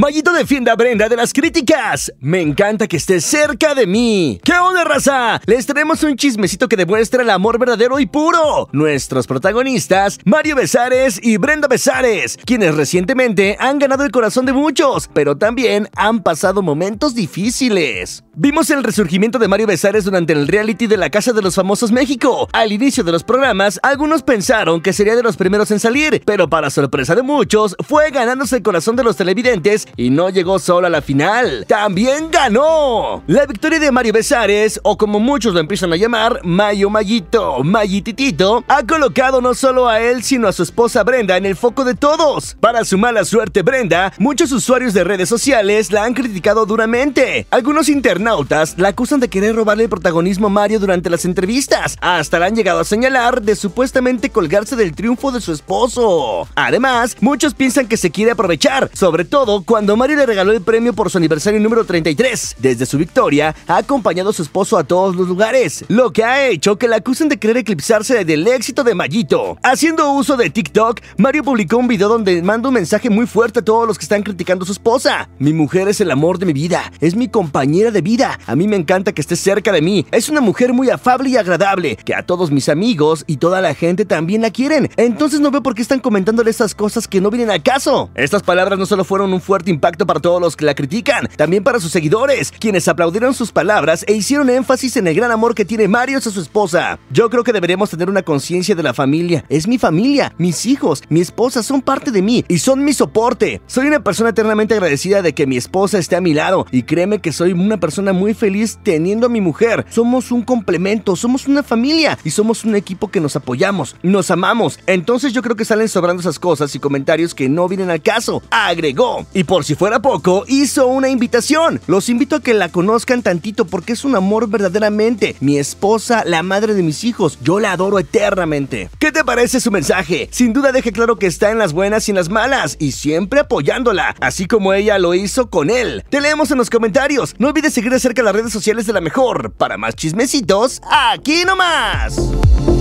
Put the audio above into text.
Mayito defiende a Brenda de las críticas. Me encanta que esté cerca de mí. ¿Qué onda, raza? Les traemos un chismecito que demuestra el amor verdadero y puro. Nuestros protagonistas, Mario Besares y Brenda Besares, quienes recientemente han ganado el corazón de muchos, pero también han pasado momentos difíciles. Vimos el resurgimiento de Mario Besares durante el reality de la Casa de los Famosos México. Al inicio de los programas, algunos pensaron que sería de los primeros en salir, pero para sorpresa de muchos, fue ganándose el corazón de los televidentes y no llegó solo a la final, también ganó. La victoria de Mario Besares, o como muchos lo empiezan a llamar, Mayo Mayito, Mayititito, ha colocado no solo a él, sino a su esposa Brenda en el foco de todos. Para su mala suerte, Brenda, muchos usuarios de redes sociales la han criticado duramente. Algunos internautas la acusan de querer robarle el protagonismo a Mario durante las entrevistas, hasta la han llegado a señalar de supuestamente colgarse del triunfo de su esposo. Además, muchos piensan que se quiere aprovechar, sobre todo cuando Mario le regaló el premio por su aniversario número 33. Desde su victoria, ha acompañado a su esposo a todos los lugares, lo que ha hecho que la acusen de querer eclipsarse del éxito de Mayito. Haciendo uso de TikTok, Mario publicó un video donde manda un mensaje muy fuerte a todos los que están criticando a su esposa. Mi mujer es el amor de mi vida, es mi compañera de vida. A mí me encanta que esté cerca de mí. Es una mujer muy afable y agradable, que a todos mis amigos y toda la gente también la quieren. Entonces no veo por qué están comentándole estas cosas que no vienen a caso. Estas palabras no solo fueron un fuerte impacto para todos los que la critican, también para sus seguidores, quienes aplaudieron sus palabras e hicieron énfasis en el gran amor que tiene Mario a su esposa. Yo creo que deberíamos tener una conciencia de la familia. Es mi familia, mis hijos, mi esposa son parte de mí y son mi soporte. Soy una persona eternamente agradecida de que mi esposa esté a mi lado y créeme que soy una persona muy feliz teniendo a mi mujer. Somos un complemento, somos una familia y somos un equipo que nos apoyamos, nos amamos. Entonces yo creo que salen sobrando esas cosas y comentarios que no vienen al caso, agregó. Y por si fuera poco, hizo una invitación. Los invito a que la conozcan tantito porque es un amor verdaderamente. Mi esposa, la madre de mis hijos, yo la adoro eternamente. ¿Qué te parece su mensaje? Sin duda deja claro que está en las buenas y en las malas y siempre apoyándola, así como ella lo hizo con él. Te leemos en los comentarios. No olvides seguir acerca de las redes sociales de la mejor. Para más chismecitos, aquí nomás.